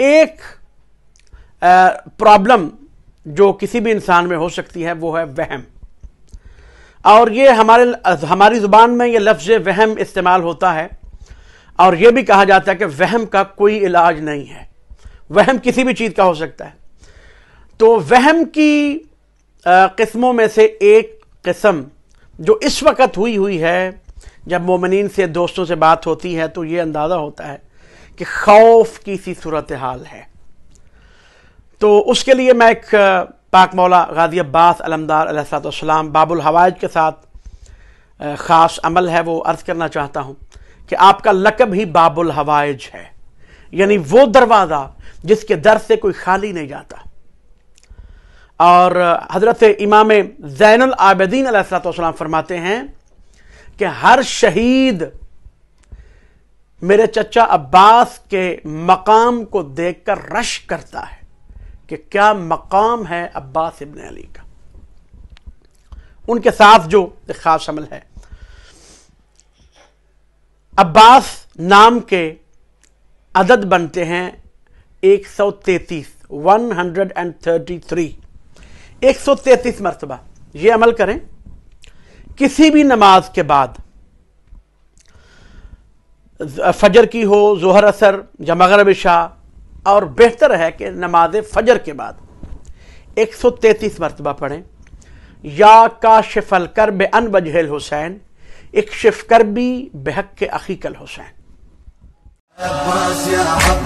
एक प्रॉब्लम जो किसी भी इंसान में हो सकती है वो है वहम और ये हमारे हमारी ज़ुबान में ये लफ्ज़ वहम इस्तेमाल होता है और ये भी कहा जाता है कि वहम का कोई इलाज नहीं है वहम किसी भी चीज़ का हो सकता है तो वहम की कस्मों में से एक कस्म जो इस वक्त हुई हुई है जब मोमिन से दोस्तों से बात होती है तो ये अंदाज़ा होता है कि खौफ की सी सूरत हाल है तो उसके लिए मैं एक पाक मौला गाजी अब्बास अलमदार अलसातम बाबुल हवाज के साथ ख़ास अमल है वो अर्ज़ करना चाहता हूँ कि आपका लकब ही बाबुल हवाज है यानी वो दरवाज़ा जिसके दर से कोई खाली नहीं जाता और हज़रत इमाम ज़ैनआबदीन सलाम फरमाते हैं कि हर शहीद मेरे चचा अब्बास के मकाम को देखकर रश करता है कि क्या मकाम है अब्बास इबन अली का उनके साथ जो एक खास अमल है अब्बास नाम के अदद बनते हैं एक सौ तैतीस one hundred and thirty three एक सौ तैतीस मरतबा ये अमल करें किसी भी नमाज के बाद फजर की हो जहर असर या मगरब शाह और बेहतर है कि नमाज फजर के बाद एक सौ तैतीस मरतबा पढ़ें या काशिफल कर बे अन बजहल हुसैन शिफ कर भी बेहक के अकीकल हुसैन